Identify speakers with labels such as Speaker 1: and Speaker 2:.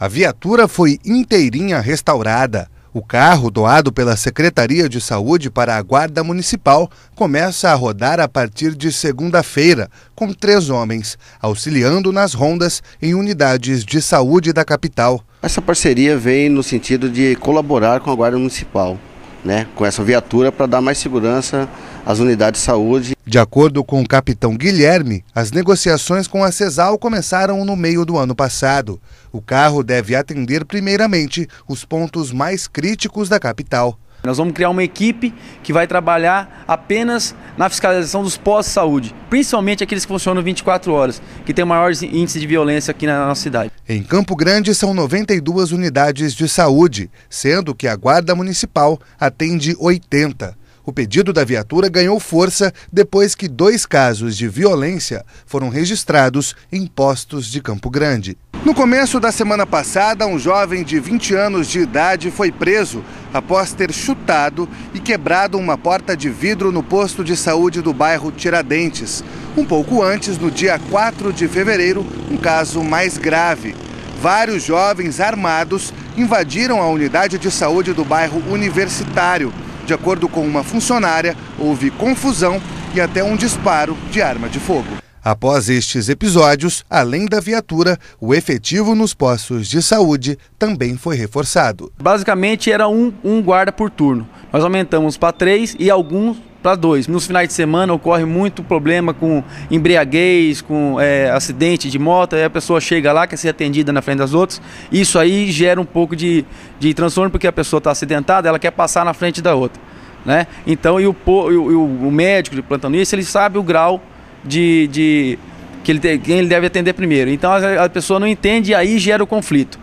Speaker 1: A viatura foi inteirinha restaurada. O carro, doado pela Secretaria de Saúde para a Guarda Municipal, começa a rodar a partir de segunda-feira, com três homens, auxiliando nas rondas em unidades de saúde da capital. Essa parceria vem no sentido de colaborar com a Guarda Municipal né, com essa viatura para dar mais segurança às unidades de saúde. De acordo com o capitão Guilherme, as negociações com a CESAL começaram no meio do ano passado. O carro deve atender primeiramente os pontos mais críticos da capital.
Speaker 2: Nós vamos criar uma equipe que vai trabalhar apenas na fiscalização dos postos de saúde principalmente aqueles que funcionam 24 horas, que tem o maior índice de violência aqui na nossa cidade. Em
Speaker 1: Campo Grande são 92 unidades de saúde, sendo que a Guarda Municipal atende 80. O pedido da viatura ganhou força depois que dois casos de violência foram registrados em postos de Campo Grande. No começo da semana passada, um jovem de 20 anos de idade foi preso após ter chutado e quebrado uma porta de vidro no posto de saúde do bairro Tiradentes. Um pouco antes, no dia 4 de fevereiro, um caso mais grave. Vários jovens armados invadiram a unidade de saúde do bairro Universitário. De acordo com uma funcionária, houve confusão e até um disparo de arma de fogo. Após estes episódios, além da viatura, o efetivo nos postos de saúde também foi reforçado.
Speaker 2: Basicamente era um, um guarda por turno. Nós aumentamos para três e alguns para dois. Nos finais de semana ocorre muito problema com embriaguez, com é, acidente de moto, aí a pessoa chega lá, quer ser atendida na frente das outras. Isso aí gera um pouco de, de transtorno, porque a pessoa está acidentada, ela quer passar na frente da outra. Né? Então, e o, e o, e o médico de isso ele sabe o grau de, de que ele, quem ele deve atender primeiro. Então a, a pessoa não entende e aí gera o conflito.